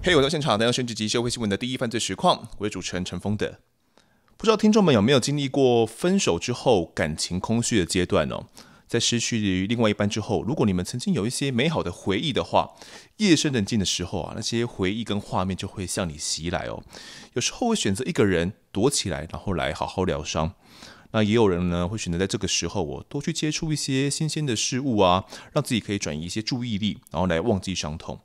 嘿，我在现场，带要深度及社会新闻》的第一犯罪实况。我是主持人陈峰的。不知道听众们有没有经历过分手之后感情空虚的阶段哦？在失去另外一半之后，如果你们曾经有一些美好的回忆的话，夜深人静的时候啊，那些回忆跟画面就会向你袭来哦。有时候会选择一个人躲起来，然后来好好疗伤。那也有人呢会选择在这个时候，我多去接触一些新鲜的事物啊，让自己可以转移一些注意力，然后来忘记伤痛。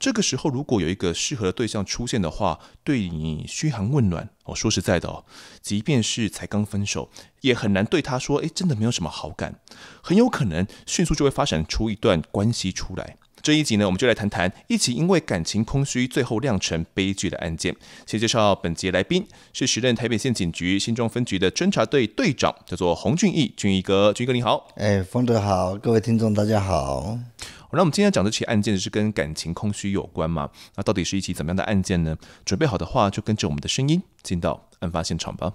这个时候，如果有一个适合的对象出现的话，对你嘘寒问暖哦，说实在的，即便是才刚分手，也很难对他说，哎，真的没有什么好感，很有可能迅速就会发展出一段关系出来。这一集呢，我们就来谈谈一起因为感情空虚最后酿成悲剧的案件。先介绍本集来宾是时任台北县警局新庄分局的侦查队队长，叫做洪俊义，俊义哥，俊义哥你好。哎，方德好，各位听众大家好。好，那我们今天讲这起案件是跟感情空虚有关吗？那到底是一起怎么样的案件呢？准备好的话，就跟着我们的声音进到案发现场吧。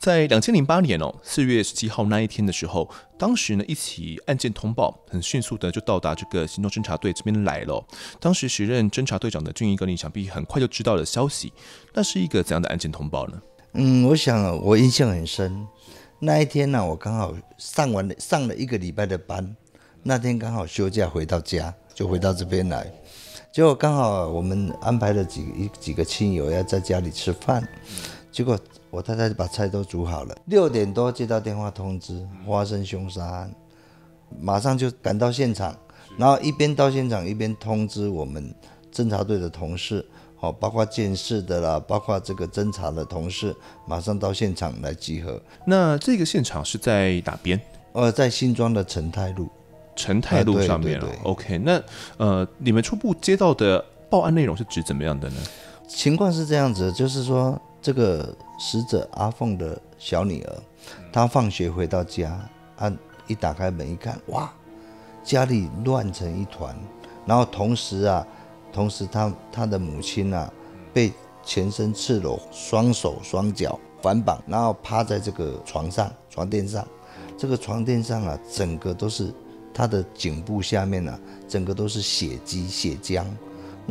在两千零八年哦，四月十七号那一天的时候，当时呢一起案件通报很迅速的就到达这个行动侦查队这边来了。当时时任侦查队长的俊营哥，里想必很快就知道了消息。那是一个怎样的案件通报呢？嗯，我想我印象很深。那一天呢，我刚好上完上了一个礼拜的班，那天刚好休假回到家，就回到这边来。结果刚好我们安排了几一几个亲友要在家里吃饭，结果我太太把菜都煮好了。六点多接到电话通知，发生凶杀案，马上就赶到现场，然后一边到现场一边通知我们侦查队的同事。哦，包括监视的啦，包括这个侦查的同事，马上到现场来集合。那这个现场是在哪边？呃，在新庄的陈泰路，陈泰路上面。OK，那呃，你们初步接到的报案内容是指怎么样的呢？情况是这样子，就是说这个死者阿凤的小女儿，她放学回到家，啊，一打开门一看，哇，家里乱成一团，然后同时啊。同时，他他的母亲啊，被全身赤裸，双手双脚反绑，然后趴在这个床上床垫上。这个床垫上啊，整个都是他的颈部下面啊，整个都是血迹血浆。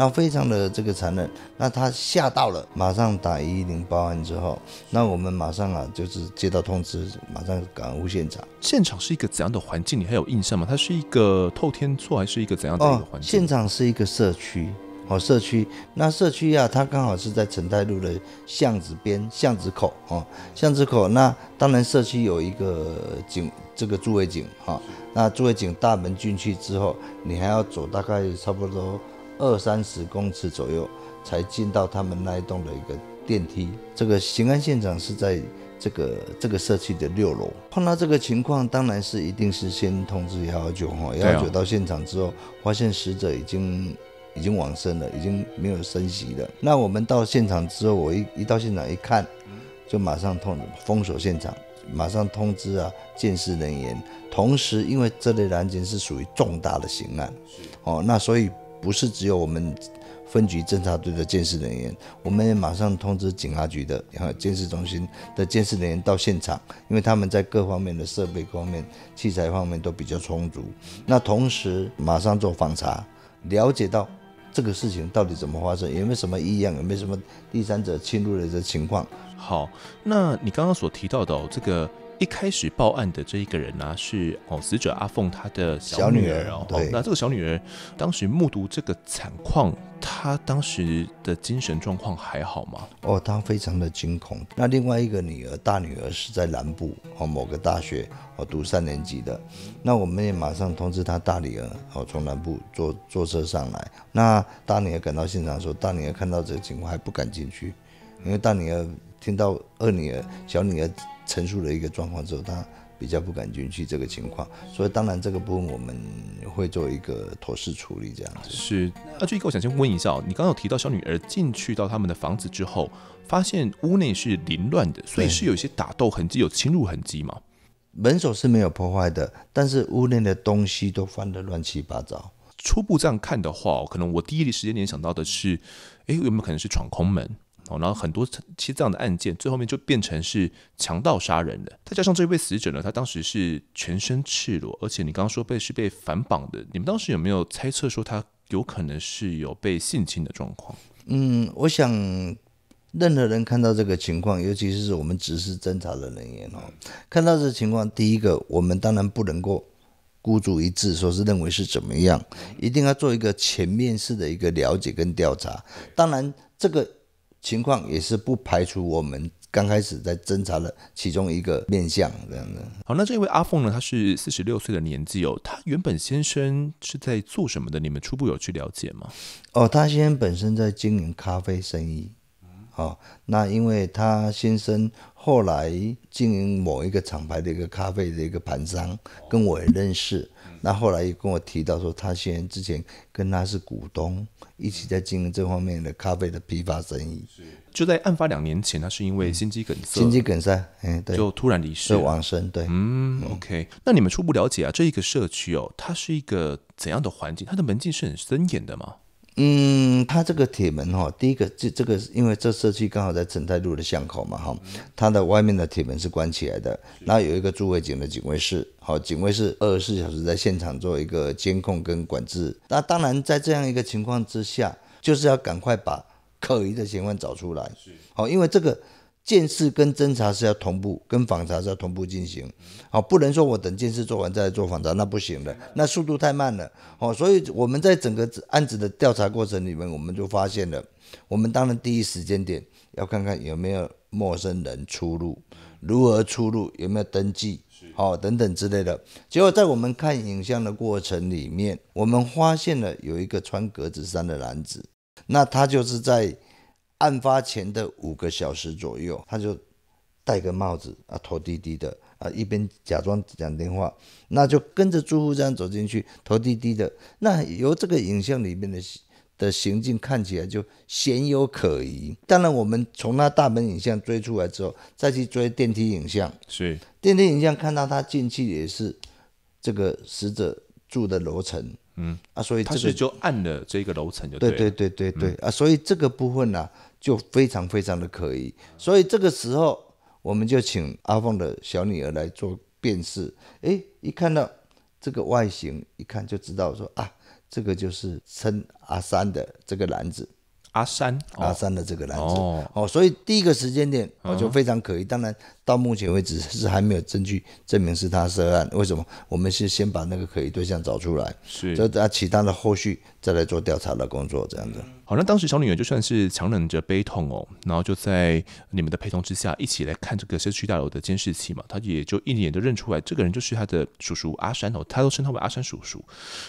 那非常的这个残忍，那他吓到了，马上打一零报案之后，那我们马上啊就是接到通知，马上赶赴现场。现场是一个怎样的环境？你还有印象吗？它是一个透天厝还是一个怎样的一个环境？现场是一个社区，哦，社区。那社区啊，它刚好是在陈泰路的巷子边、巷子口，哦，巷子口。那当然，社区有一个警，这个驻位警，哈。那驻位警大门进去之后，你还要走大概差不多。二三十公尺左右才进到他们那一栋的一个电梯。这个刑案现场是在这个这个社区的六楼。碰到这个情况，当然是一定是先通知幺幺九哈，幺幺九到现场之后，发现死者已经已经往生了，已经没有生息了。那我们到现场之后，我一一到现场一看，就马上通封锁现场，马上通知啊，见尸人员。同时，因为这类案件是属于重大的刑案，哦，那所以。不是只有我们分局侦查队的监视人员，我们也马上通知警察局的、然后监视中心的监视人员到现场，因为他们在各方面的设备方面、器材方面都比较充足。那同时马上做访查，了解到这个事情到底怎么发生，有没有什么异样，有没有什么第三者侵入的这情况。好，那你刚刚所提到的这个。一开始报案的这一个人呢，是哦，死者阿凤她的小女儿哦，对，那这个小女儿当时目睹这个惨况，她当时的精神状况还好吗？哦，她非常的惊恐。那另外一个女儿，大女儿是在南部哦某个大学哦读三年级的，那我们也马上通知她大女儿哦从南部坐坐车上来。那大女儿赶到现场的时候，大女儿看到这个情况还不敢进去，因为大女儿。听到二女儿、小女儿陈述的一个状况之后，她比较不敢进去这个情况，所以当然这个部分我们会做一个妥善处理，这样子。是啊，就一个我想先问一下，你刚刚有提到小女儿进去到他们的房子之后，发现屋内是凌乱的，所以是有一些打斗痕迹、有侵入痕迹吗？门锁是没有破坏的，但是屋内的东西都翻得乱七八糟。初步这样看的话，可能我第一时间联想到的是，哎，有没有可能是闯空门？哦，然后很多切赃的案件，最后面就变成是强盗杀人的。再加上这位死者呢，他当时是全身赤裸，而且你刚刚说被是被反绑的。你们当时有没有猜测说他有可能是有被性侵的状况？嗯，我想任何人看到这个情况，尤其是我们只是侦查的人员哦，看到这情况，第一个我们当然不能够孤注一掷，说是认为是怎么样，一定要做一个全面式的一个了解跟调查。当然这个。情况也是不排除我们刚开始在侦查的其中一个面向这样的。好，那这位阿凤呢？他是四十六岁的年纪哦。他原本先生是在做什么的？你们初步有去了解吗？哦，他先生本身在经营咖啡生意。哦，那因为他先生。后来经营某一个厂牌的一个咖啡的一个盘商，跟我也认识。那后来也跟我提到说，他先之前跟他是股东，一起在经营这方面的咖啡的批发生意。就在案发两年前，他是因为心肌梗塞，心肌梗塞，对，就突然离世，是亡生对。嗯，OK。那你们初步了解啊，这一个社区哦，它是一个怎样的环境？它的门禁是很森严的吗？嗯，他这个铁门哈，第一个这这个，因为这社区刚好在成泰路的巷口嘛哈，它的外面的铁门是关起来的，然后有一个驻卫警的警卫室，好，警卫室二十四小时在现场做一个监控跟管制。那当然在这样一个情况之下，就是要赶快把可疑的嫌犯找出来，好，因为这个。监视跟侦查是要同步，跟访查是要同步进行，好，不能说我等监视做完再做访查，那不行的，那速度太慢了，哦，所以我们在整个案子的调查过程里面，我们就发现了，我们当然第一时间点要看看有没有陌生人出入，如何出入，有没有登记，好，等等之类的。结果在我们看影像的过程里面，我们发现了有一个穿格子衫的男子，那他就是在。案发前的五个小时左右，他就戴个帽子啊，头低低的啊，一边假装讲电话，那就跟着住户这样走进去，头低低的。那由这个影像里面的的行径看起来就鲜有可疑。当然，我们从那大门影像追出来之后，再去追电梯影像，是电梯影像看到他进去也是这个死者住的楼层，嗯啊，所以他是就按了这个楼层就对对对对对啊，所以这个部分呢。就非常非常的可疑，所以这个时候我们就请阿凤的小女儿来做辨识，哎，一看到这个外形，一看就知道说啊，这个就是称阿三的这个篮子。阿三，阿三的这个男子哦，所以第一个时间点我就非常可疑。当然，到目前为止是还没有证据证明是他涉案。为什么？我们是先把那个可疑对象找出来，是再其他的后续再来做调查的工作，这样子。好那当时小女儿就算是强忍着悲痛哦，然后就在你们的陪同之下一起来看这个社区大楼的监视器嘛，她也就一眼就认出来这个人就是她的叔叔阿三哦，她都称他为阿三叔叔。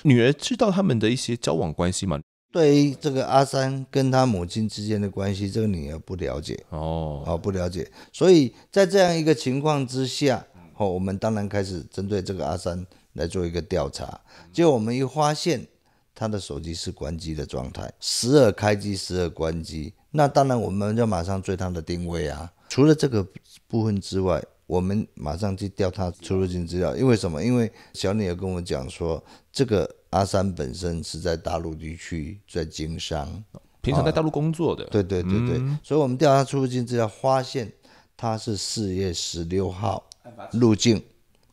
女儿知道他们的一些交往关系嘛？对于这个阿三跟他母亲之间的关系，这个女儿不了解哦，啊不了解，所以在这样一个情况之下，哦，我们当然开始针对这个阿三来做一个调查。结果我们一发现他的手机是关机的状态，时而开机，时而关机。那当然，我们要马上追他的定位啊。除了这个部分之外，我们马上去调他出入境资料，因为什么？因为小女儿跟我讲说这个。阿三本身是在大陆地区在经商，平常在大陆工作的，对对对对，所以我们调查出入境资料，发现他是四月十六号入境，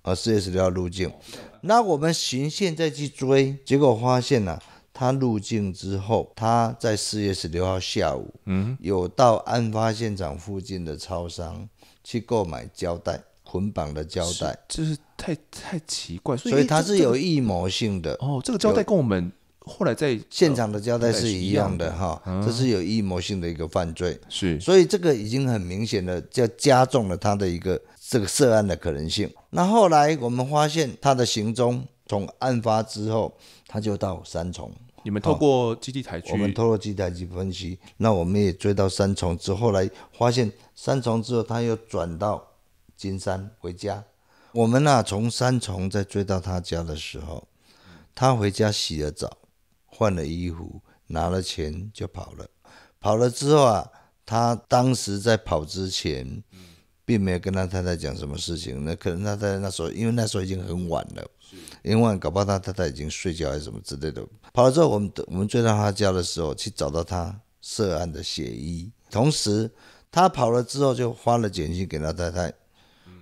啊，四月十六号入境，那我们循线再去追，结果发现呢，他入境之后，他在四月十六号下午，嗯，有到案发现场附近的超商去购买胶带。捆绑的胶带，就是太太奇怪，所以它是有预谋性的。哦，这个胶带跟我们后来在现场的胶带是一样的哈，这是有预谋性的一个犯罪，是。所以这个已经很明显的，就加重了他的一个这个涉案的可能性。那后来我们发现他的行踪，从案发之后他就到三重，你们透过基地台去，我们透过基地台去分析，那我们也追到三重之后来，发现三重之后他又转到。金山回家，我们啊从三重在追到他家的时候，他回家洗了澡，换了衣服，拿了钱就跑了。跑了之后啊，他当时在跑之前，并没有跟他太太讲什么事情。那可能他太太那时候，因为那时候已经很晚了，因为搞不好他太太已经睡觉还是什么之类的。跑了之后，我们我们追到他家的时候，去找到他涉案的血衣，同时他跑了之后就发了简讯给他太太。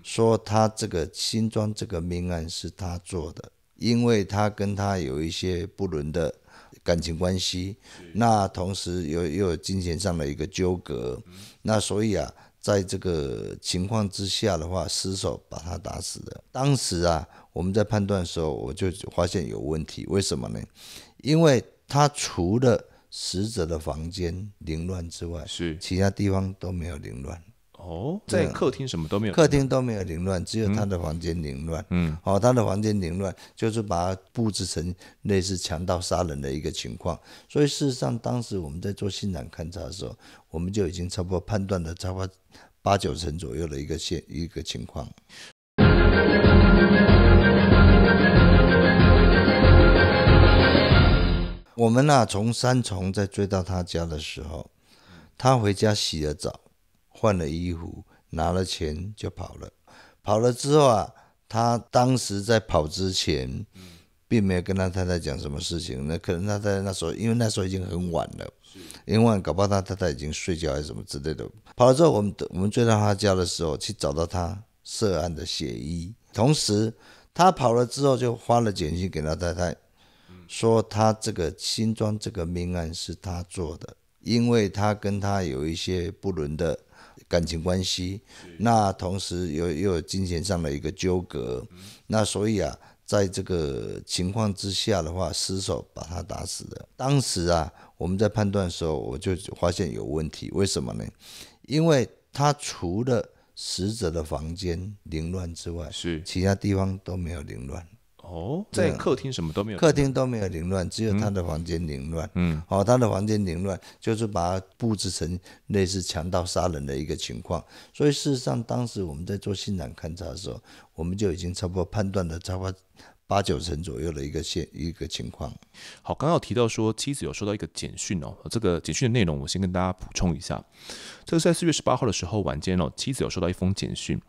说他这个新庄这个命案是他做的，因为他跟他有一些不伦的感情关系，那同时又又有金钱上的一个纠葛，那所以啊，在这个情况之下的话，失手把他打死了。当时啊，我们在判断的时候，我就发现有问题，为什么呢？因为他除了死者的房间凌乱之外，是其他地方都没有凌乱。哦，在客厅什么都没有，客厅都没有凌乱，只有他的房间凌乱。嗯，哦，他的房间凌乱，就是把它布置成类似强盗杀人的一个情况。所以事实上，当时我们在做现场勘察的时候，我们就已经差不多判断了不多八九成左右的一个现一个情况。我们啊，从三重在追到他家的时候，他回家洗了澡。换了衣服，拿了钱就跑了。跑了之后啊，他当时在跑之前，并没有跟他太太讲什么事情。那可能他在那时候，因为那时候已经很晚了，因为搞不好他太太已经睡觉还是什么之类的。跑了之后，我们我们追到他家的时候，去找到他涉案的血衣。同时，他跑了之后就发了简讯给他太太，说他这个新庄这个命案是他做的，因为他跟他有一些不伦的。感情关系，那同时又又有金钱上的一个纠葛，那所以啊，在这个情况之下的话，失手把他打死了。当时啊，我们在判断的时候，我就发现有问题，为什么呢？因为他除了死者的房间凌乱之外，是其他地方都没有凌乱。哦，在客厅什么都没有，客厅都没有凌乱，只有他的房间凌乱。嗯，哦，他的房间凌乱，就是把它布置成类似强盗杀人的一个情况。所以事实上，当时我们在做现场勘察的时候，我们就已经差不多判断了差不多八九成左右的一个现一个情况。好，刚要提到说，妻子有收到一个简讯哦，这个简讯的内容我先跟大家补充一下。这个是在四月十八号的时候晚间哦，妻子有收到一封简讯，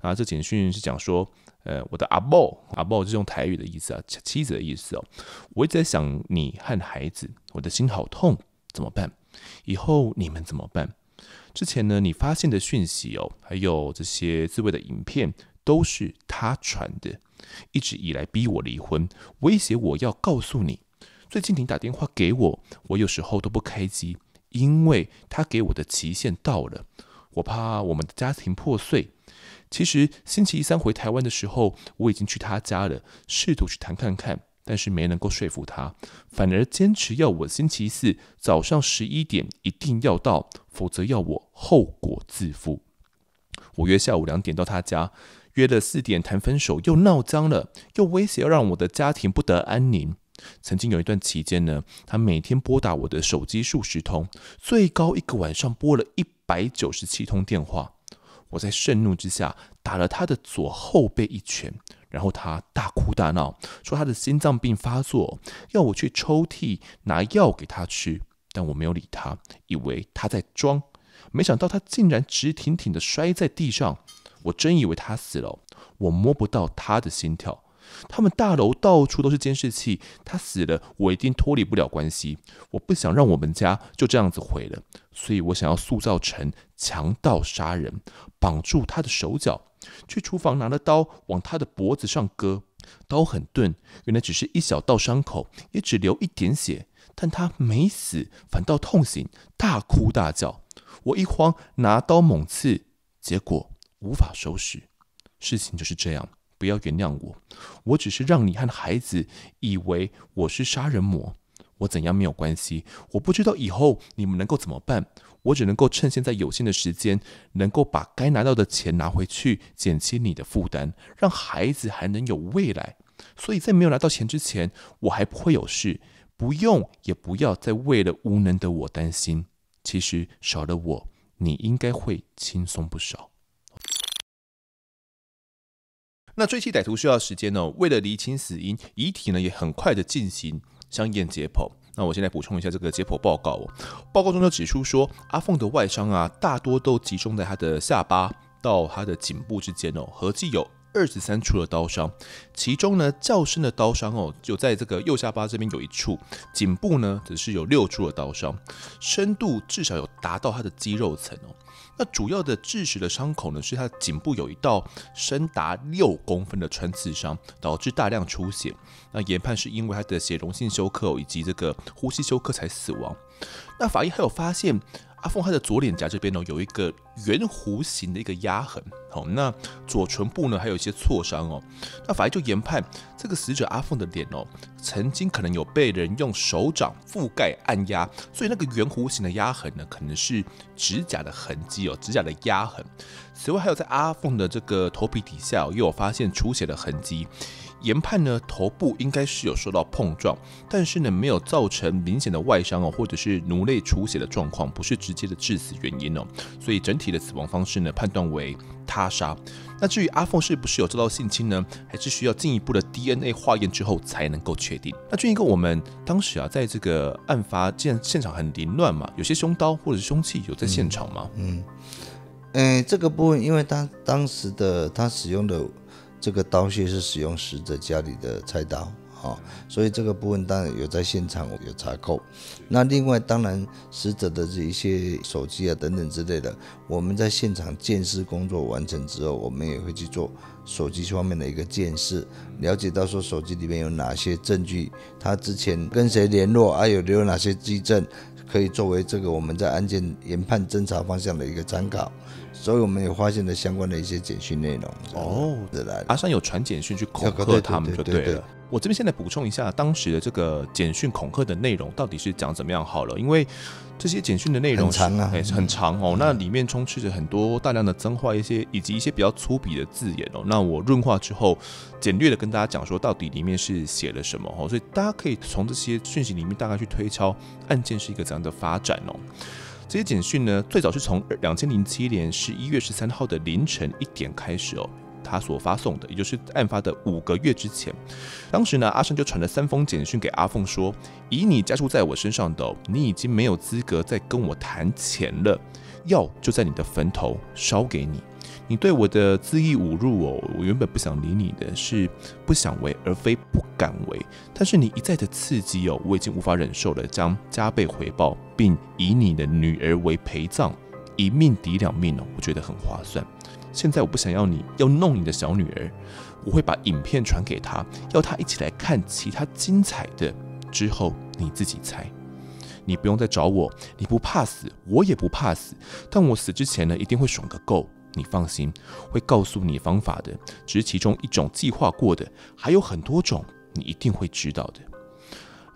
啊，这简讯是讲说。呃，我的阿宝，阿宝是用台语的意思啊，妻子的意思哦。我一直在想你和孩子，我的心好痛，怎么办？以后你们怎么办？之前呢，你发现的讯息哦，还有这些自慰的影片，都是他传的。一直以来逼我离婚，威胁我要告诉你。最近你打电话给我，我有时候都不开机，因为他给我的期限到了，我怕我们的家庭破碎。其实星期一三回台湾的时候，我已经去他家了，试图去谈看看，但是没能够说服他，反而坚持要我星期四早上十一点一定要到，否则要我后果自负。我约下午两点到他家，约了四点谈分手，又闹僵了，又威胁要让我的家庭不得安宁。曾经有一段期间呢，他每天拨打我的手机数十通，最高一个晚上拨了一百九十七通电话。我在盛怒之下打了他的左后背一拳，然后他大哭大闹，说他的心脏病发作，要我去抽屉拿药给他吃。但我没有理他，以为他在装。没想到他竟然直挺挺的摔在地上，我真以为他死了，我摸不到他的心跳。他们大楼到处都是监视器，他死了，我一定脱离不了关系。我不想让我们家就这样子毁了，所以我想要塑造成强盗杀人，绑住他的手脚，去厨房拿了刀往他的脖子上割，刀很钝，原来只是一小道伤口，也只流一点血，但他没死，反倒痛醒，大哭大叫。我一慌拿刀猛刺，结果无法收拾，事情就是这样。不要原谅我，我只是让你和孩子以为我是杀人魔，我怎样没有关系。我不知道以后你们能够怎么办，我只能够趁现在有限的时间，能够把该拿到的钱拿回去，减轻你的负担，让孩子还能有未来。所以在没有拿到钱之前，我还不会有事，不用也不要再为了无能的我担心。其实少了我，你应该会轻松不少。那追击歹徒需要时间呢。为了厘清死因，遗体呢也很快的进行相验解剖。那我现在补充一下这个解剖报告哦。报告中就指出说，阿凤的外伤啊，大多都集中在他的下巴到他的颈部之间哦，合计有。二十三处的刀伤，其中呢较深的刀伤哦，就在这个右下巴这边有一处，颈部呢则是有六处的刀伤，深度至少有达到他的肌肉层哦。那主要的致死的伤口呢，是他的颈部有一道深达六公分的穿刺伤，导致大量出血。那研判是因为他的血溶性休克以及这个呼吸休克才死亡。那法医还有发现。阿凤她的左脸颊这边呢有一个圆弧形的一个压痕。好，那左唇部呢，还有一些挫伤哦。那法医就研判，这个死者阿凤的脸哦，曾经可能有被人用手掌覆盖按压，所以那个圆弧形的压痕呢，可能是指甲的痕迹哦，指甲的压痕。此外，还有在阿凤的这个头皮底下，又有发现出血的痕迹。研判呢，头部应该是有受到碰撞，但是呢，没有造成明显的外伤哦，或者是颅内出血的状况，不是直接的致死原因哦，所以整体的死亡方式呢，判断为他杀。那至于阿凤是不是有遭到性侵呢，还是需要进一步的 DNA 化验之后才能够确定。那俊英哥，我们当时啊，在这个案发现现场很凌乱嘛，有些凶刀或者是凶器有在现场吗？嗯，嗯，这个部分，因为他当时的他使用的。这个刀具是使用死者家里的菜刀啊，所以这个部分当然有在现场有查扣。那另外，当然，死者的这一些手机啊等等之类的，我们在现场鉴识工作完成之后，我们也会去做手机方面的一个鉴识，了解到说手机里面有哪些证据，他之前跟谁联络，还有留有哪些物证，可以作为这个我们在案件研判侦查方向的一个参考。所以我们也发现了相关的一些简讯内容哦，对的，阿山有传简讯去恐吓他们，对对对。我这边现在补充一下当时的这个简讯恐吓的内容到底是讲怎么样好了，因为这些简讯的内容很长哎，很长哦，那里面充斥着很多大量的脏话，一些以及一些比较粗鄙的字眼哦。那我润化之后简略的跟大家讲说，到底里面是写了什么哦，所以大家可以从这些讯息里面大概去推敲案件是一个怎样的发展哦。这些简讯呢，最早是从两千零七年十一月十三号的凌晨一点开始哦，他所发送的，也就是案发的五个月之前。当时呢，阿生就传了三封简讯给阿凤说：“以你家住在我身上哦，你已经没有资格再跟我谈钱了，药就在你的坟头烧给你。”你对我的恣意侮辱哦，我原本不想理你的是不想为，而非不敢为。但是你一再的刺激哦，我已经无法忍受了，将加倍回报，并以你的女儿为陪葬，一命抵两命哦，我觉得很划算。现在我不想要你要弄你的小女儿，我会把影片传给她，要她一起来看其他精彩的。之后你自己猜，你不用再找我，你不怕死，我也不怕死，但我死之前呢，一定会爽个够。你放心，会告诉你方法的，只是其中一种计划过的，还有很多种，你一定会知道的。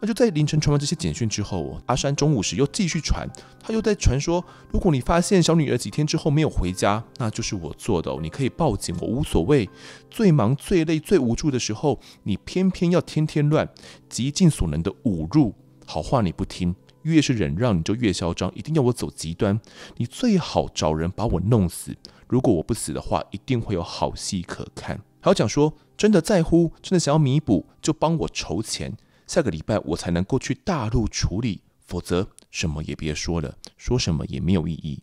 那就在凌晨传完这些简讯之后，阿山中午时又继续传，他又在传说：如果你发现小女儿几天之后没有回家，那就是我做的，你可以报警，我无所谓。最忙、最累、最无助的时候，你偏偏要天天乱，极尽所能的侮辱。好话你不听，越是忍让你就越嚣张，一定要我走极端，你最好找人把我弄死。如果我不死的话，一定会有好戏可看。还要讲说，真的在乎，真的想要弥补，就帮我筹钱，下个礼拜我才能够去大陆处理，否则什么也别说了，说什么也没有意义。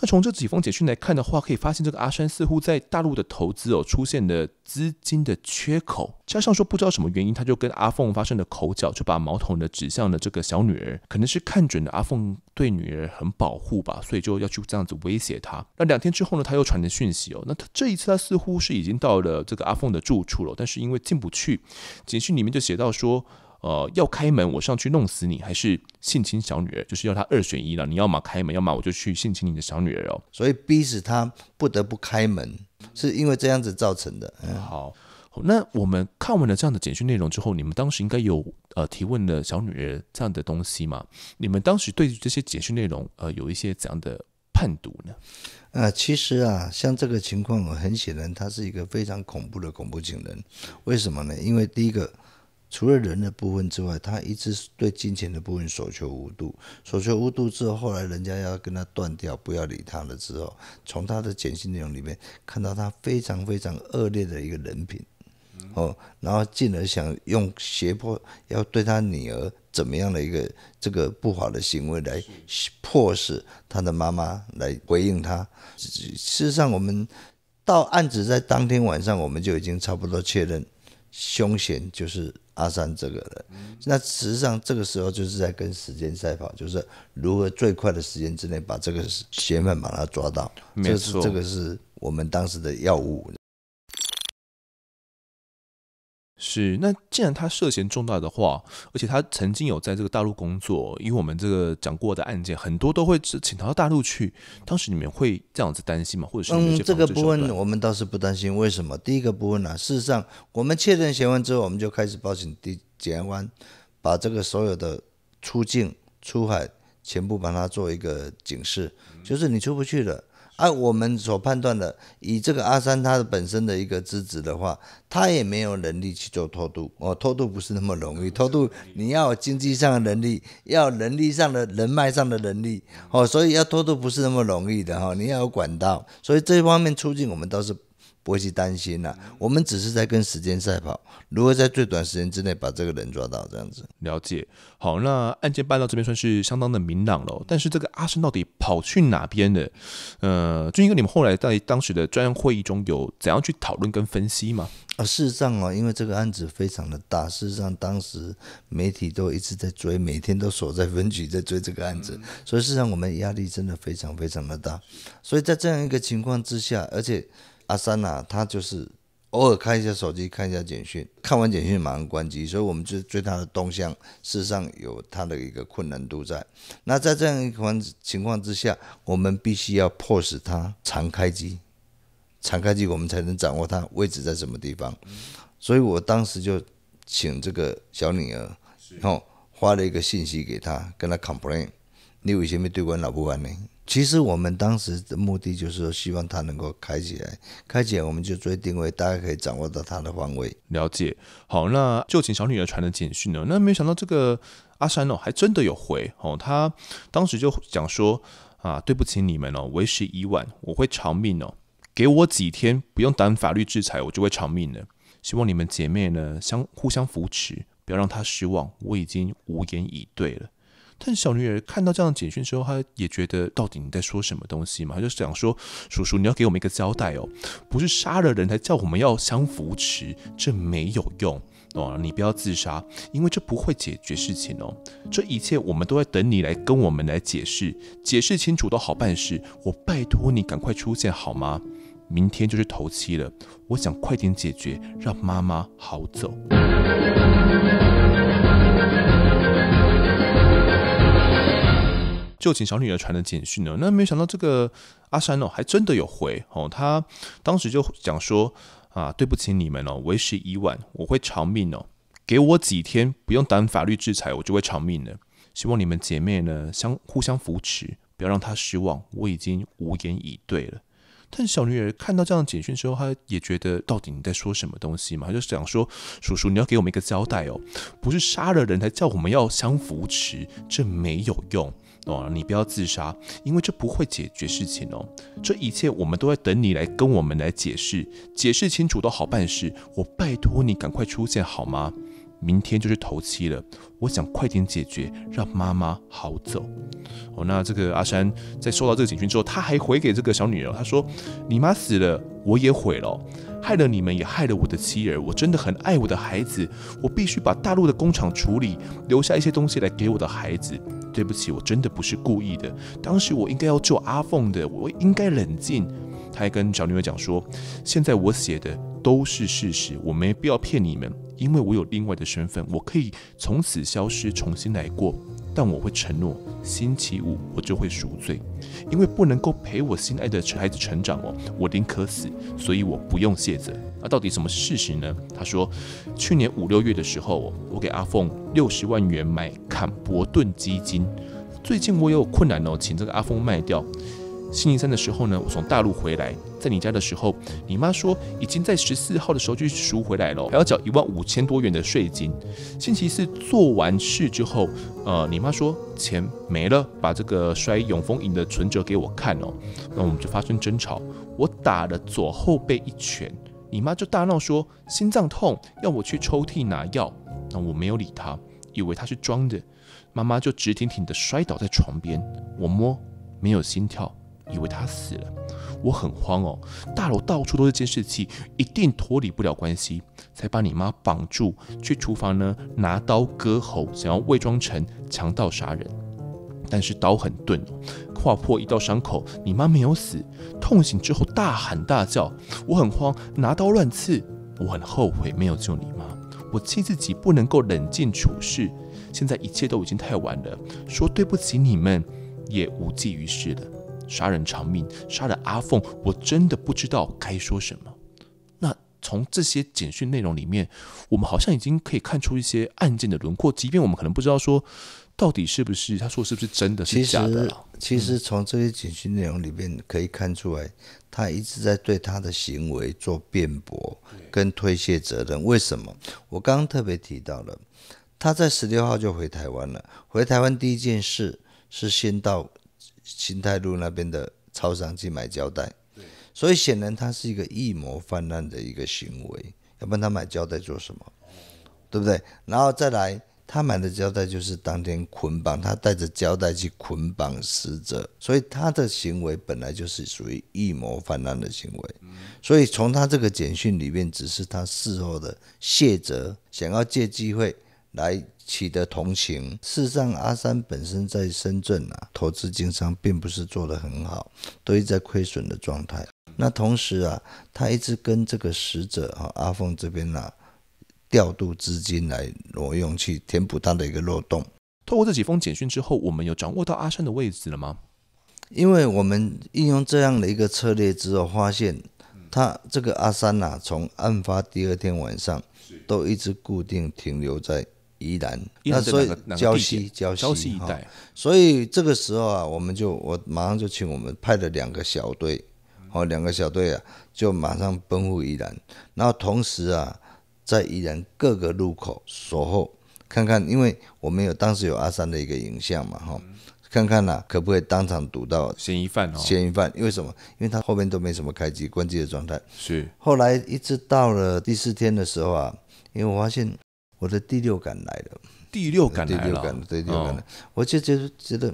那从这几封简讯来看的话，可以发现这个阿山似乎在大陆的投资哦出现了资金的缺口，加上说不知道什么原因，他就跟阿凤发生了口角，就把矛头呢指向了这个小女儿，可能是看准了阿凤对女儿很保护吧，所以就要去这样子威胁她。那两天之后呢，他又传的讯息哦，那他这一次他似乎是已经到了这个阿凤的住处了，但是因为进不去，简讯里面就写到说。呃，要开门，我上去弄死你，还是性侵小女儿？就是要他二选一了，你要么开门，要么我就去性侵你的小女儿哦。所以逼死他不得不开门，是因为这样子造成的。嗯、好，那我们看完了这样的简讯内容之后，你们当时应该有呃提问的小女儿这样的东西吗？你们当时对这些简讯内容呃有一些怎样的判读呢？呃，其实啊，像这个情况，很显然他是一个非常恐怖的恐怖情人。为什么呢？因为第一个。除了人的部分之外，他一直对金钱的部分所求无度，所求无度之后，后来人家要跟他断掉，不要理他了之后，从他的简讯内容里面看到他非常非常恶劣的一个人品，哦，然后进而想用胁迫要对他女儿怎么样的一个这个不好的行为来迫使他的妈妈来回应他。事实上，我们到案子在当天晚上我们就已经差不多确认凶嫌就是。阿三这个人，那实际上这个时候就是在跟时间赛跑，就是如何最快的时间之内把这个嫌犯把他抓到。没错，这个是我们当时的要务。是，那既然他涉嫌重大的话，而且他曾经有在这个大陆工作，以我们这个讲过的案件，很多都会请他到大陆去。当时你们会这样子担心吗？或者是嗯，这个部分我们倒是不担心。为什么？第一个部分啊，事实上，我们确认写完之后，我们就开始报警，第一台湾把这个所有的出境出海全部把它做一个警示，就是你出不去了。啊，我们所判断的，以这个阿三他的本身的一个资质的话，他也没有能力去做偷渡。哦，偷渡不是那么容易，偷渡你要有经济上的能力，要能力上的人脉上的能力。哦，所以要偷渡不是那么容易的哈，你要有管道。所以这方面促进我们倒是。不会去担心啦，我们只是在跟时间赛跑，如何在最短时间之内把这个人抓到，这样子。了解。好，那案件办到这边算是相当的明朗了，但是这个阿生到底跑去哪边呢？呃，就因为你们后来在当时的专案会议中有怎样去讨论跟分析吗？啊，事实上啊，因为这个案子非常的大，事实上当时媒体都一直在追，每天都守在分局在追这个案子，所以事实上我们压力真的非常非常的大，所以在这样一个情况之下，而且。阿三呐，他就是偶尔开一下手机，看一下简讯，看完简讯马上关机，所以我们就追他的动向。事实上有他的一个困难度在。那在这样一款情况之下，我们必须要迫使他常开机，常开机，我们才能掌握他位置在什么地方。所以我当时就请这个小女儿，然后发了一个信息给他，跟他 complain，你为什么对阮老婆安呢？其实我们当时的目的就是说，希望他能够开起来，开起来我们就追定位，大家可以掌握到他的方位。了解。好，那就请小女儿传的简讯呢？那没想到这个阿山哦，还真的有回哦。他当时就讲说啊，对不起你们哦，为时已晚，我会偿命哦。给我几天，不用担法律制裁，我就会偿命的。希望你们姐妹呢相互相扶持，不要让他失望。我已经无言以对了。但小女儿看到这样的简讯之后，她也觉得到底你在说什么东西嘛？她就想说，叔叔，你要给我们一个交代哦，不是杀了人才叫我们要相扶持，这没有用哦，你不要自杀，因为这不会解决事情哦。这一切我们都在等你来跟我们来解释，解释清楚都好办事。我拜托你赶快出现好吗？明天就是头七了，我想快点解决，让妈妈好走。旧情小女儿传的简讯呢？那没想到这个阿山哦，还真的有回哦。他当时就讲说啊，对不起你们哦，为时已晚，我会偿命哦。给我几天，不用担法律制裁，我就会偿命的。希望你们姐妹呢相互相扶持，不要让他失望。我已经无言以对了。但小女儿看到这样的简讯之后，她也觉得到底你在说什么东西嘛？她就想说：“叔叔，你要给我们一个交代哦，不是杀了人才叫我们要相扶持，这没有用哦，你不要自杀，因为这不会解决事情哦。这一切我们都在等你来跟我们来解释，解释清楚都好办事。我拜托你赶快出现好吗？”明天就是头七了，我想快点解决，让妈妈好走。哦，那这个阿山在收到这个警讯之后，他还回给这个小女儿，他说：“你妈死了，我也毁了，害了你们，也害了我的妻儿。我真的很爱我的孩子，我必须把大陆的工厂处理，留下一些东西来给我的孩子。对不起，我真的不是故意的，当时我应该要救阿凤的，我应该冷静。”他还跟小女儿讲说：“现在我写的。”都是事实，我没必要骗你们，因为我有另外的身份，我可以从此消失，重新来过。但我会承诺，星期五我就会赎罪，因为不能够陪我心爱的孩子成长哦，我宁可死，所以我不用谢责。那到底什么事实呢？他说，去年五六月的时候，我给阿凤六十万元买坎伯顿基金，最近我有困难哦，请这个阿凤卖掉。星期三的时候呢，我从大陆回来。在你家的时候，你妈说已经在十四号的时候就赎回来了，还要缴一万五千多元的税金。星期四做完事之后，呃，你妈说钱没了，把这个摔永丰银的存折给我看哦。那我们就发生争吵，我打了左后背一拳，你妈就大闹说心脏痛，要我去抽屉拿药。那我没有理她，以为她是装的。妈妈就直挺挺的摔倒在床边，我摸没有心跳，以为她死了。我很慌哦，大楼到处都是监视器，一定脱离不了关系，才把你妈绑住去厨房呢，拿刀割喉，想要伪装成强盗杀人，但是刀很钝，划破一道伤口，你妈没有死，痛醒之后大喊大叫，我很慌，拿刀乱刺，我很后悔没有救你妈，我气自己不能够冷静处事，现在一切都已经太晚了，说对不起你们也无济于事了。杀人偿命，杀了阿凤，我真的不知道该说什么。那从这些简讯内容里面，我们好像已经可以看出一些案件的轮廓，即便我们可能不知道说到底是不是他说是不是真的，是假的。其实，其实从这些简讯内容里面可以看出来，他一直在对他的行为做辩驳跟推卸责任。为什么？我刚刚特别提到了，他在十六号就回台湾了，回台湾第一件事是先到。新泰路那边的超商去买胶带，所以显然他是一个意谋犯案的一个行为，要帮他买胶带做什么？对不对？然后再来，他买的胶带就是当天捆绑，他带着胶带去捆绑死者，所以他的行为本来就是属于意谋犯案的行为。所以从他这个简讯里面，只是他事后的谢责，想要借机会。来取得同情。事实上，阿三本身在深圳啊投资经商，并不是做得很好，都一直在亏损的状态。那同时啊，他一直跟这个使者啊阿凤这边啊调度资金来挪用，去填补他的一个漏洞。透过这几封简讯之后，我们有掌握到阿三的位置了吗？因为我们应用这样的一个策略之后，发现他这个阿三呐，从案发第二天晚上都一直固定停留在。宜兰，那所以交西、交西、蕉一带，所以这个时候啊，我们就我马上就请我们派了两个小队，哦，两个小队啊，就马上奔赴宜兰，然后同时啊，在宜兰各个路口守候，看看，因为我们有当时有阿三的一个影像嘛，哈，看看呢，可不可以当场堵到嫌疑犯？嫌疑犯，因为什么？因为他后面都没什么开机关机的状态。是，后来一直到了第四天的时候啊，因为我发现。我的第六感来了，第六感来了，第六感来我就觉得觉得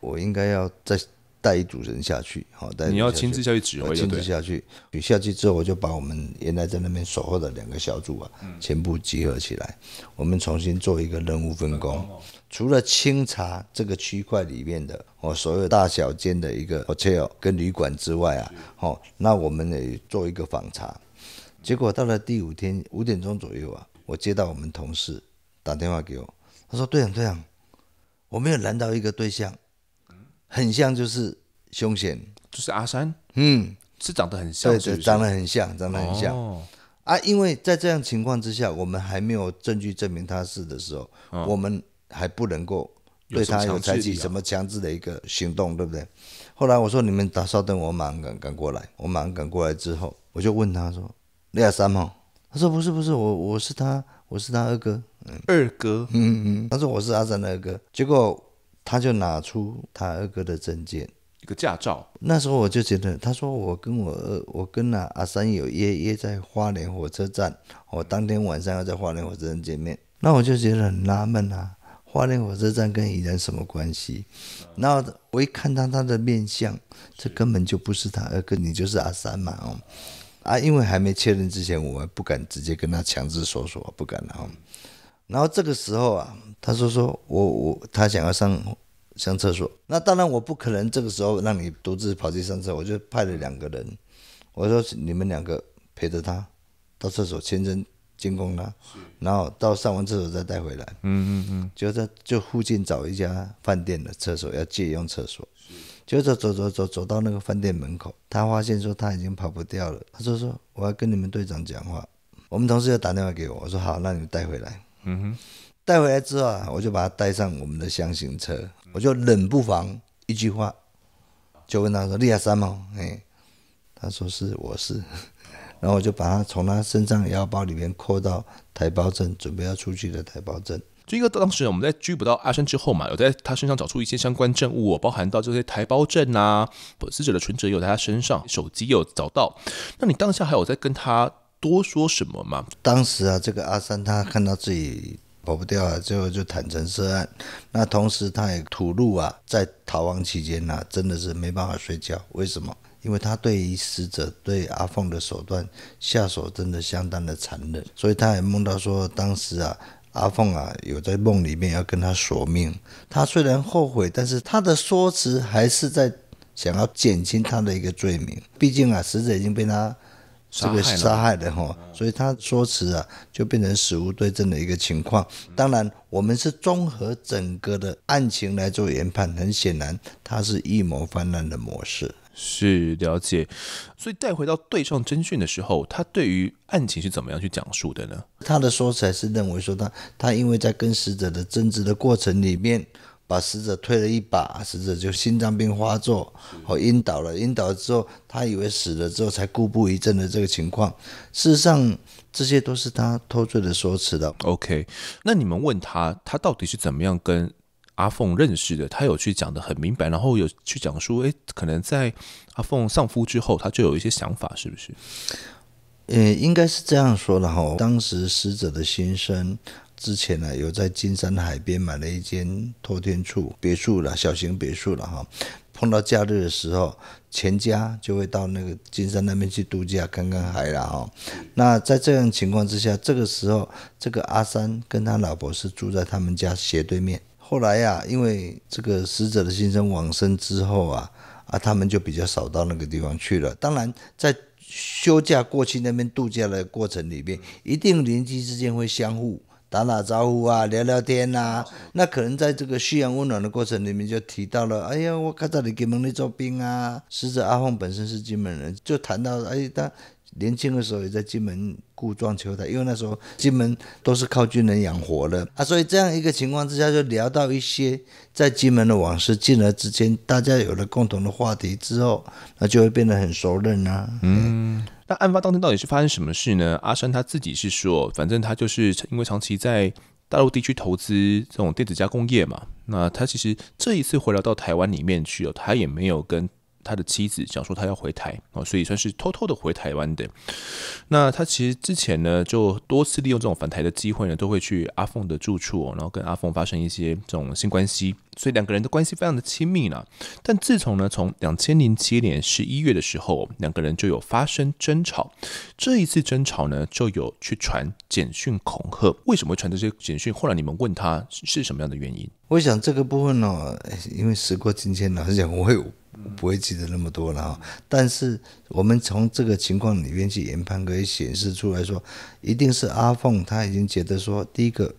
我应该要再带一组人下去，好，你要亲自下去指挥，亲自下去。你下去之后，我就把我们原来在那边守候的两个小组啊，全部集合起来，我们重新做一个任务分工。除了清查这个区块里面的哦，所有大小间的一个 hotel 跟旅馆之外啊，哦，那我们也做一个访查。结果到了第五天五点钟左右啊。我接到我们同事打电话给我，他说队长，队长，我没有拦到一个对象，很像就是凶险，就是阿三，嗯，是长得很像，对对，长得很像，长得很像，啊，因为在这样情况之下，我们还没有证据证明他是的时候，我们还不能够对他有采取什么强制的一个行动，对不对？后来我说你们打稍等，我马上赶赶过来，我马上赶过来之后，我就问他说，你是阿三吗？他说：“不是，不是，我我是他，我是他二哥。”二哥，嗯嗯。他说：“我是阿三的二哥。”结果他就拿出他二哥的证件，一个驾照。那时候我就觉得，他说：“我跟我二，我跟那阿三有约，约在花莲火车站。我当天晚上要在花莲火车站见面。”那我就觉得很纳闷啊，花莲火车站跟怡人什么关系？然后我一看到他的面相，这根本就不是他二哥，你就是阿三嘛！哦。啊，因为还没确认之前，我们不敢直接跟他强制搜索，不敢然哈。然后这个时候啊，他说说我我他想要上上厕所，那当然我不可能这个时候让你独自跑去上厕，所，我就派了两个人，我说你们两个陪着他到厕所全程监控他，然后到上完厕所再带回来。嗯嗯嗯，就在就附近找一家饭店的厕所要借用厕所。就走走走走走到那个饭店门口，他发现说他已经跑不掉了。他就说我要跟你们队长讲话。我们同事就打电话给我，我说好，那你们带回来。嗯哼，带回来之后啊，我就把他带上我们的箱型车，我就冷不防一句话就问他说：“利亚三毛，哎，他说是，我是。然后我就把他从他身上腰包里面扣到台胞证，准备要出去的台胞证。一个当时我们在拘捕到阿生之后嘛，有在他身上找出一些相关证物，包含到这些台胞证啊，死者的存折有在他身上，手机有找到。那你当下还有在跟他多说什么吗？当时啊，这个阿三他看到自己跑不掉了，最后就坦诚涉案。那同时他也吐露啊，在逃亡期间呢，真的是没办法睡觉。为什么？因为他对于死者对阿凤的手段下手真的相当的残忍，所以他也梦到说当时啊。阿凤啊，有在梦里面要跟他索命，他虽然后悔，但是他的说辞还是在想要减轻他的一个罪名。毕竟啊，死者已经被他这个杀害了哈，所以他说辞啊就变成死无对证的一个情况。当然，我们是综合整个的案情来做研判，很显然他是预谋犯案的模式。是了解，所以带回到对上侦讯的时候，他对于案情是怎么样去讲述的呢？他的说辞是认为说他他因为在跟死者的争执的过程里面，把死者推了一把，死者就心脏病发作，哦，晕倒了。晕倒了之后，他以为死了之后才故布一阵的这个情况，事实上这些都是他脱罪的说辞的。OK，那你们问他，他到底是怎么样跟？阿凤认识的，他有去讲的很明白，然后有去讲述，哎，可能在阿凤丧夫之后，他就有一些想法，是不是？呃，应该是这样说的哈。当时死者的心生之前呢，有在金山海边买了一间托天处别墅了，小型别墅了哈。碰到假日的时候，全家就会到那个金山那边去度假，看看海了哈。那在这样情况之下，这个时候，这个阿三跟他老婆是住在他们家斜对面。后来呀，因为这个死者的心声往生之后啊，啊，他们就比较少到那个地方去了。当然，在休假过去那边度假的过程里面，一定邻居之间会相互打打招呼啊，聊聊天呐。那可能在这个嘘阳温暖的过程里面，就提到了，哎呀，我看到你给门在做兵啊。死者阿凤本身是金门人，就谈到，哎，他。年轻的时候也在金门故撞球台，因为那时候金门都是靠军人养活的啊，所以这样一个情况之下，就聊到一些在金门的往事。进而之间，大家有了共同的话题之后，那就会变得很熟认啊。嗯，那案发当天到底是发生什么事呢？阿山他自己是说，反正他就是因为长期在大陆地区投资这种电子加工业嘛，那他其实这一次回来到台湾里面去哦，他也没有跟。他的妻子讲说他要回台啊，所以算是偷偷的回台湾的。那他其实之前呢，就多次利用这种返台的机会呢，都会去阿凤的住处，然后跟阿凤发生一些这种性关系，所以两个人的关系非常的亲密了。但自从呢，从两千零七年十一月的时候，两个人就有发生争吵。这一次争吵呢，就有去传简讯恐吓。为什么会传这些简讯？后来你们问他是什么样的原因？我想这个部分呢，因为时过境迁，老实讲，我会。不会记得那么多了哈，但是我们从这个情况里面去研判，可以显示出来说，一定是阿凤，他已经觉得说，第一个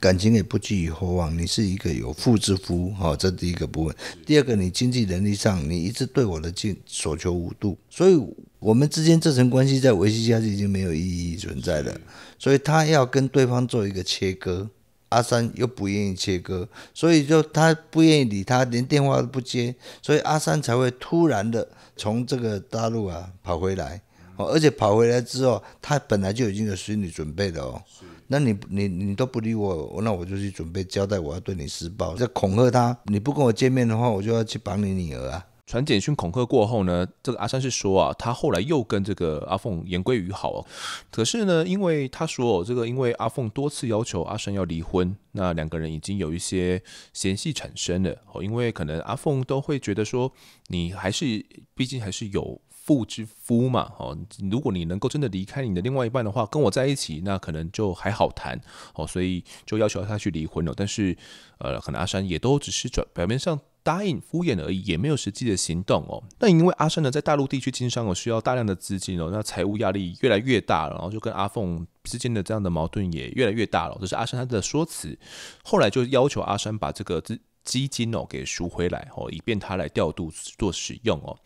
感情也不寄予厚望，你是一个有妇之夫哈，这第一个部分；第二个，你经济能力上，你一直对我的尽所求无度，所以我们之间这层关系在维系下去已经没有意义存在的，所以他要跟对方做一个切割。阿三又不愿意切割，所以就他不愿意理他，连电话都不接，所以阿三才会突然的从这个大陆啊跑回来，哦，而且跑回来之后，他本来就已经有心理准备的哦，那你你你都不理我，那我就去准备交代我要对你施暴，要恐吓他，你不跟我见面的话，我就要去绑你女儿啊。传简讯恐吓过后呢，这个阿山是说啊，他后来又跟这个阿凤言归于好。可是呢，因为他说哦，这个因为阿凤多次要求阿山要离婚，那两个人已经有一些嫌隙产生了哦。因为可能阿凤都会觉得说，你还是毕竟还是有妇之夫嘛哦。如果你能够真的离开你的另外一半的话，跟我在一起，那可能就还好谈哦。所以就要求他去离婚了。但是呃，可能阿山也都只是转表面上。答应敷衍而已，也没有实际的行动哦。那因为阿山呢在大陆地区经商哦，需要大量的资金哦，那财务压力越来越大了，然后就跟阿凤之间的这样的矛盾也越来越大了。这是阿山他的说辞。后来就要求阿山把这个资基金哦给赎回来哦，以便他来调度做使用哦。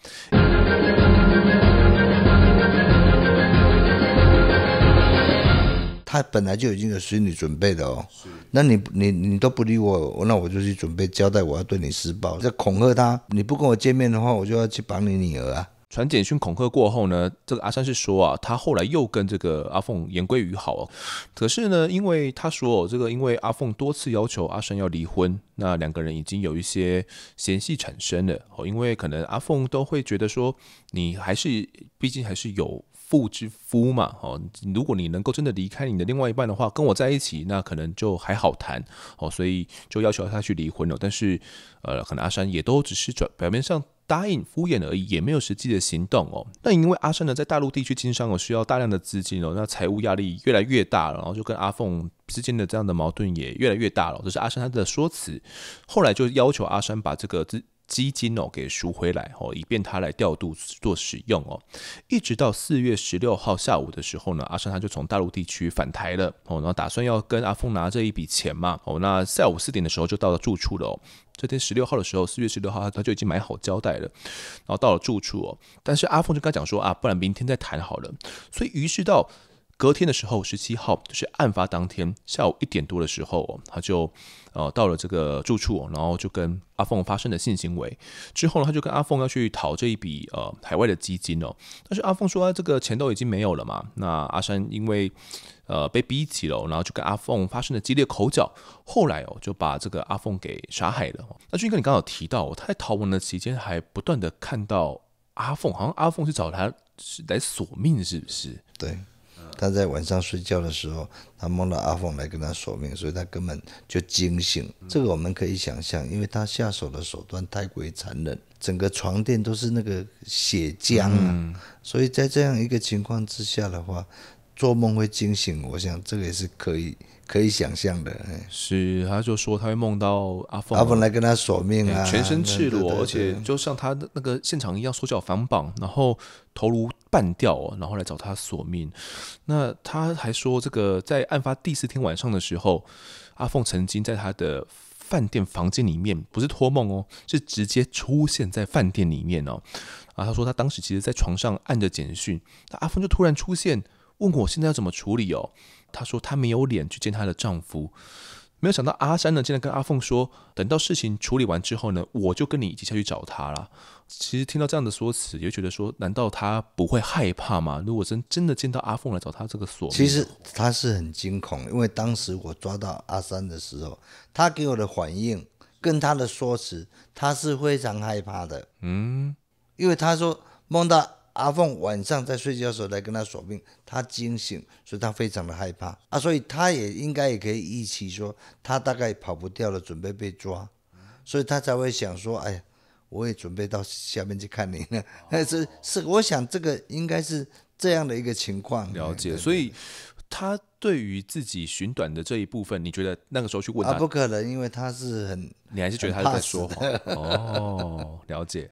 他本来就已经有心理准备的哦，那你你你都不理我，那我就去准备交代，我要对你施暴，在恐吓他。你不跟我见面的话，我就要去绑你女儿。啊。传简讯恐吓过后呢，这个阿山是说啊，他后来又跟这个阿凤言归于好哦。可是呢，因为他说这个，因为阿凤多次要求阿山要离婚，那两个人已经有一些嫌隙产生了哦，因为可能阿凤都会觉得说，你还是毕竟还是有。不知夫嘛哦，如果你能够真的离开你的另外一半的话，跟我在一起，那可能就还好谈哦，所以就要求他去离婚了。但是，呃，可能阿山也都只是转表面上答应敷衍而已，也没有实际的行动哦。那因为阿山呢在大陆地区经商哦，需要大量的资金哦，那财务压力越来越大了，然后就跟阿凤之间的这样的矛盾也越来越大了。这是阿山他的说辞。后来就要求阿山把这个资基金哦给赎回来哦，以便他来调度做使用哦，一直到四月十六号下午的时候呢，阿生他就从大陆地区返台了哦，然后打算要跟阿峰拿这一笔钱嘛哦，那下午四点的时候就到了住处了哦，这天十六号的时候，四月十六号他他就已经买好交代了，然后到了住处哦，但是阿峰就跟他讲说啊，不然明天再谈好了，所以于是到。隔天的时候，十七号就是案发当天下午一点多的时候，他就呃到了这个住处，然后就跟阿凤发生了性行为。之后呢，他就跟阿凤要去讨这一笔呃海外的基金哦。但是阿凤说这个钱都已经没有了嘛。那阿山因为呃被逼急了，然后就跟阿凤发生了激烈口角，后来哦就把这个阿凤给杀害了。那俊哥，你刚好提到他在逃亡的期间还不断的看到阿凤，好像阿凤去找他是来索命，是不是？对。他在晚上睡觉的时候，他梦到阿凤来跟他索命，所以他根本就惊醒。这个我们可以想象，因为他下手的手段太过于残忍，整个床垫都是那个血浆，啊。所以在这样一个情况之下的话，做梦会惊醒。我想这个也是可以。可以想象的，是，他就说他会梦到阿凤，阿凤来跟他索命啊，全身赤裸，而且就像他的那个现场一样，手脚反绑，然后头颅半掉，然后来找他索命。那他还说，这个在案发第四天晚上的时候，阿凤曾经在他的饭店房间里面，不是托梦哦，是直接出现在饭店里面哦。啊，他说他当时其实在床上按着简讯，那阿凤就突然出现，问我现在要怎么处理哦。她说她没有脸去见她的丈夫，没有想到阿三呢，竟然跟阿凤说，等到事情处理完之后呢，我就跟你一起下去找她了。其实听到这样的说辞，也觉得说，难道她不会害怕吗？如果真真的见到阿凤来找她，这个锁，其实她是很惊恐。因为当时我抓到阿三的时候，她给我的反应跟她的说辞，她是非常害怕的。嗯，因为她说梦到。阿凤晚上在睡觉的时候来跟他锁命，他惊醒，所以他非常的害怕啊，所以他也应该也可以一起说，他大概跑不掉了，准备被抓，所以他才会想说，哎呀，我也准备到下面去看你了，是是，我想这个应该是这样的一个情况。了解，所以他对于自己寻短的这一部分，你觉得那个时候去问？啊，不可能，因为他是很，你还是觉得他在说谎？哦，了解。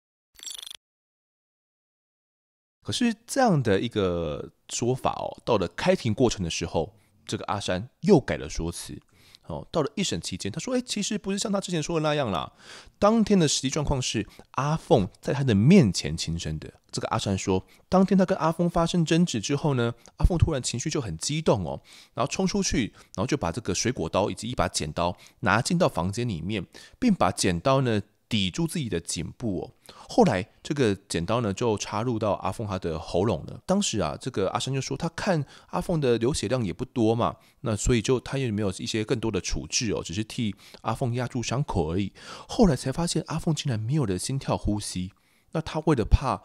可是这样的一个说法哦，到了开庭过程的时候，这个阿山又改了说辞哦。到了一审期间，他说：“哎，其实不是像他之前说的那样啦。当天的实际状况是，阿凤在他的面前轻生的。这个阿山说，当天他跟阿峰发生争执之后呢，阿凤突然情绪就很激动哦，然后冲出去，然后就把这个水果刀以及一把剪刀拿进到房间里面，并把剪刀呢。”抵住自己的颈部哦，后来这个剪刀呢就插入到阿凤他的喉咙了。当时啊，这个阿山就说他看阿凤的流血量也不多嘛，那所以就他也没有一些更多的处置哦，只是替阿凤压住伤口而已。后来才发现阿凤竟然没有了心跳呼吸。那他为了怕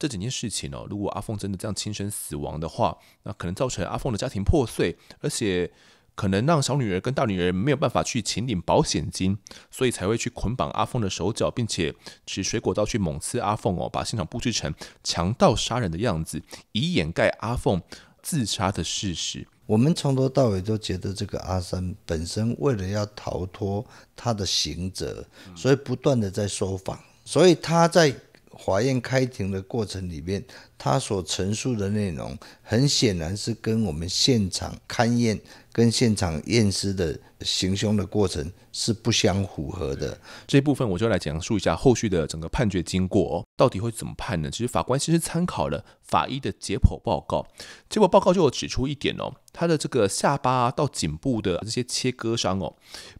这整件事情哦，如果阿凤真的这样轻生死亡的话，那可能造成阿凤的家庭破碎，而且。可能让小女儿跟大女儿没有办法去领保险金，所以才会去捆绑阿凤的手脚，并且持水果刀去猛刺阿凤哦，把现场布置成强盗杀人的样子，以掩盖阿凤自杀的事实。我们从头到尾都觉得这个阿三本身为了要逃脱他的刑责，所以不断的在说谎，所以他在。法院开庭的过程里面，他所陈述的内容，很显然是跟我们现场勘验、跟现场验尸的行凶的过程是不相符合的。这部分我就来讲述一下后续的整个判决经过，哦，到底会怎么判呢？其实法官其实参考了法医的解剖报告，解剖报告就指出一点哦，他的这个下巴到颈部的这些切割伤哦，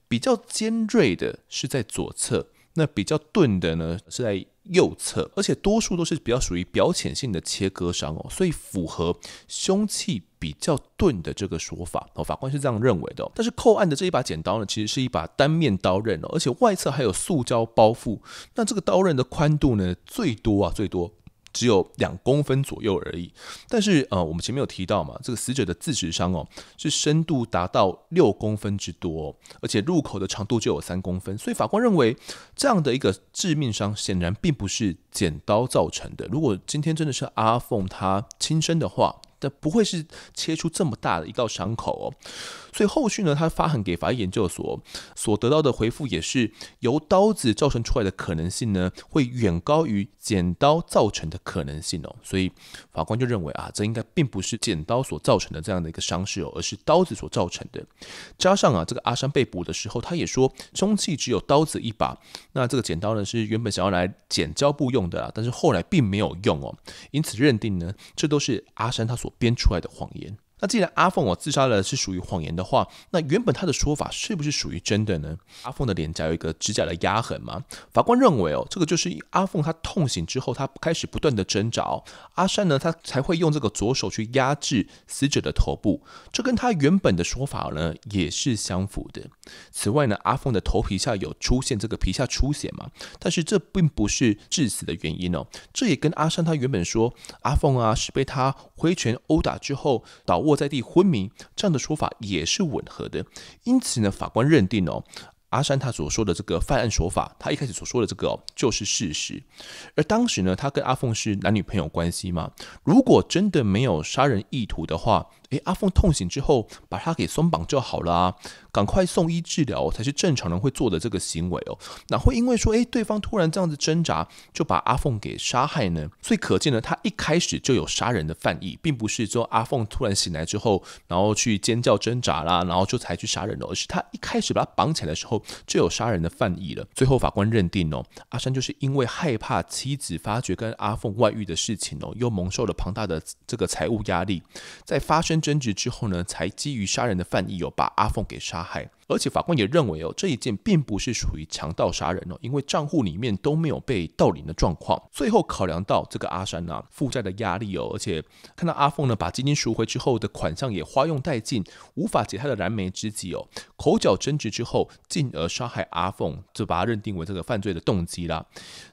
比较尖锐的是在左侧，那比较钝的呢是在。右侧，而且多数都是比较属于表浅性的切割伤哦，所以符合凶器比较钝的这个说法哦。法官是这样认为的。但是扣案的这一把剪刀呢，其实是一把单面刀刃哦，而且外侧还有塑胶包覆。那这个刀刃的宽度呢，最多啊，最多。只有两公分左右而已，但是呃，我们前面有提到嘛，这个死者的自持伤哦，是深度达到六公分之多，而且入口的长度就有三公分，所以法官认为这样的一个致命伤显然并不是剪刀造成的。如果今天真的是阿凤他亲身的话，但不会是切出这么大的一道伤口哦。所以后续呢，他发函给法医研究所，所得到的回复也是由刀子造成出来的可能性呢，会远高于剪刀造成的可能性哦。所以法官就认为啊，这应该并不是剪刀所造成的这样的一个伤势哦，而是刀子所造成的。加上啊，这个阿山被捕的时候，他也说凶器只有刀子一把，那这个剪刀呢是原本想要来剪胶布用的啊，但是后来并没有用哦。因此认定呢，这都是阿山他所编出来的谎言。那既然阿凤哦自杀了是属于谎言的话，那原本他的说法是不是属于真的呢？阿凤的脸颊有一个指甲的压痕吗？法官认为哦，这个就是阿凤他痛醒之后，他开始不断的挣扎。阿山呢，他才会用这个左手去压制死者的头部，这跟他原本的说法呢也是相符的。此外呢，阿凤的头皮下有出现这个皮下出血嘛？但是这并不是致死的原因哦。这也跟阿山他原本说阿凤啊是被他挥拳殴打之后倒卧。倒在地昏迷这样的说法也是吻合的，因此呢，法官认定哦，阿山他所说的这个犯案手法，他一开始所说的这个就是事实，而当时呢，他跟阿凤是男女朋友关系嘛？如果真的没有杀人意图的话。诶，阿凤痛醒之后，把他给松绑就好了，赶快送医治疗才是正常人会做的这个行为哦。哪会因为说，诶，对方突然这样子挣扎，就把阿凤给杀害呢？所以可见呢，他一开始就有杀人的犯意，并不是说阿凤突然醒来之后，然后去尖叫挣扎啦，然后就才去杀人哦。而是他一开始把他绑起来的时候就有杀人的犯意了。最后法官认定哦，阿山就是因为害怕妻子发觉跟阿凤外遇的事情哦，又蒙受了庞大的这个财务压力，在发生。争执之后呢，才基于杀人的犯意，有把阿凤给杀害。而且法官也认为哦，这一件并不是属于强盗杀人哦，因为账户里面都没有被盗领的状况。最后考量到这个阿山啊、负债的压力哦，而且看到阿凤呢把基金赎回之后的款项也花用殆尽，无法解他的燃眉之急哦。口角争执之后，进而杀害阿凤，就把他认定为这个犯罪的动机啦。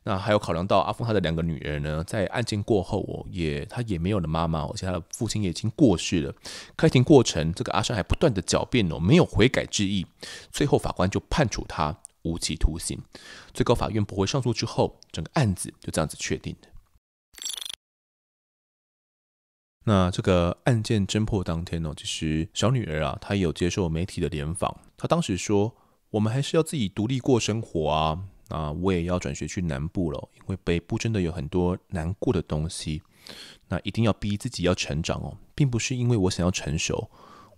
那还有考量到阿凤他的两个女儿呢，在案件过后哦，也他也没有了妈妈，而且他的父亲也已经过世了。开庭过程，这个阿山还不断的狡辩哦，没有悔改之意。最后，法官就判处他无期徒刑。最高法院驳回上诉之后，整个案子就这样子确定了。那这个案件侦破当天哦，其实小女儿啊，她有接受媒体的联访。她当时说：“我们还是要自己独立过生活啊！啊，我也要转学去南部了，因为北部真的有很多难过的东西。那一定要逼自己要成长哦，并不是因为我想要成熟，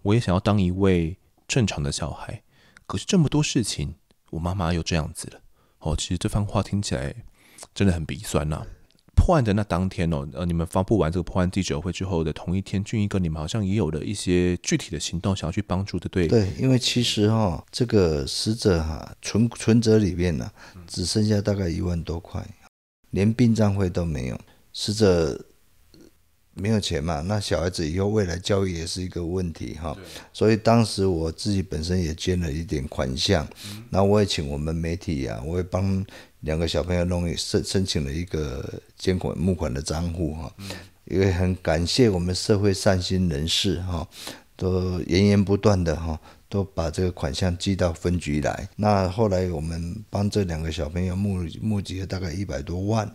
我也想要当一位。”正常的小孩，可是这么多事情，我妈妈又这样子了哦。其实这番话听起来真的很鼻酸呐。破案的那当天哦，呃，你们发布完这个破案记者会之后的同一天，俊一哥，你们好像也有了一些具体的行动，想要去帮助的，对？对，因为其实哈，这个死者哈，存存折里面呢，只剩下大概一万多块，连殡葬费都没有，死者。没有钱嘛，那小孩子以后未来教育也是一个问题哈，所以当时我自己本身也捐了一点款项，那我也请我们媒体呀，我也帮两个小朋友弄申申请了一个监管募款的账户哈，因为很感谢我们社会善心人士哈，都源源不断的哈，都把这个款项寄到分局来，那后来我们帮这两个小朋友募募集了大概一百多万，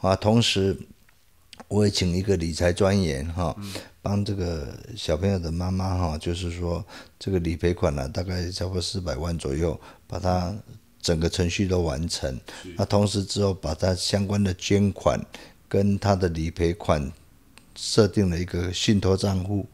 啊，同时。我也请一个理财专员哈，帮这个小朋友的妈妈哈，就是说这个理赔款呢，大概超过四百万左右，把它整个程序都完成。那同时之后，把它相关的捐款跟他的理赔款。设定了一个信托账户，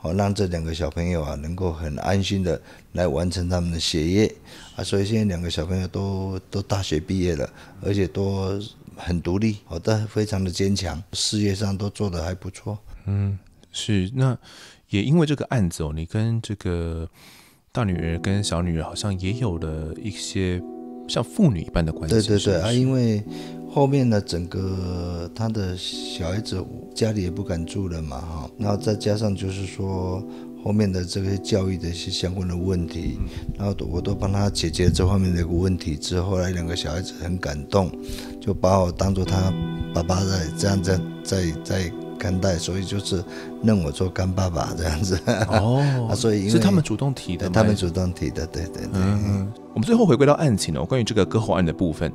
哦，让这两个小朋友啊能够很安心的来完成他们的学业，啊，所以现在两个小朋友都都大学毕业了，而且都很独立，哦，都非常的坚强，事业上都做得还不错。嗯，是，那也因为这个案子哦，你跟这个大女儿跟小女儿好像也有了一些。像妇女一般的关系。对对对啊！因为后面呢，整个他的小孩子家里也不敢住了嘛，哈，然后再加上就是说后面的这些教育的一些相关的问题，然后我都帮他解决这方面的一个问题。之后来两个小孩子很感动，就把我当做他爸爸在这样在在在。干爸，所以就是认我做干爸爸这样子哦。所以是他们主动提的，他们主动提的，对对对。嗯，我们最后回归到案情哦，关于这个割喉案的部分，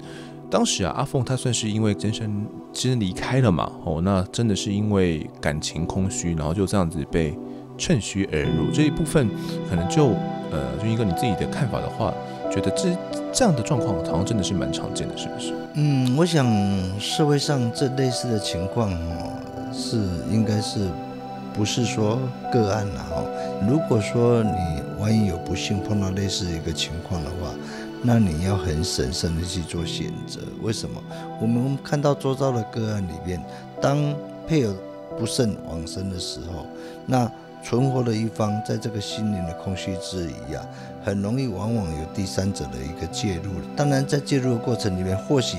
当时啊，阿凤他算是因为真真真离开了嘛，哦，那真的是因为感情空虚，然后就这样子被趁虚而入。这一部分可能就呃，就一个你自己的看法的话，觉得这这样的状况，好像真的是蛮常见的，是不是？嗯，我想社会上这类似的情况哦。是应该是不是说个案了哦？如果说你万一有不幸碰到类似一个情况的话，那你要很审慎的去做选择。为什么？我们看到周遭的个案里面，当配偶不慎往生的时候，那存活的一方在这个心灵的空虚之余啊，很容易往往有第三者的一个介入当然，在介入的过程里面，或许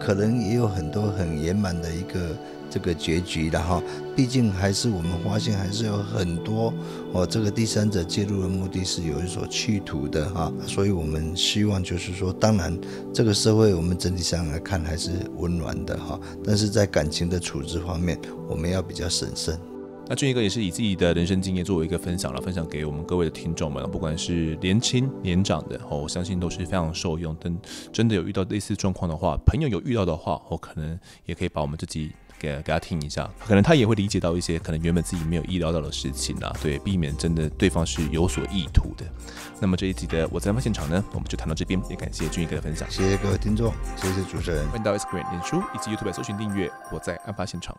可能也有很多很圆满的一个。这个结局的哈，毕竟还是我们发现还是有很多哦，这个第三者介入的目的是有一所企图的哈，所以我们希望就是说，当然这个社会我们整体上来看还是温暖的哈，但是在感情的处置方面，我们要比较审慎。那俊一哥也是以自己的人生经验作为一个分享了，分享给我们各位的听众们，不管是年轻年长的哦，我相信都是非常受用。等真的有遇到类似状况的话，朋友有遇到的话，我可能也可以把我们自己。给给他听一下，可能他也会理解到一些可能原本自己没有意料到的事情啊，对，避免真的对方是有所意图的。那么这一集的我在案发现场呢，我们就谈到这边，也感谢俊毅哥的分享，谢谢各位听众，谢谢主持人。欢迎到 S K Y、演书以及 YouTube 搜寻订阅，我在案发现场。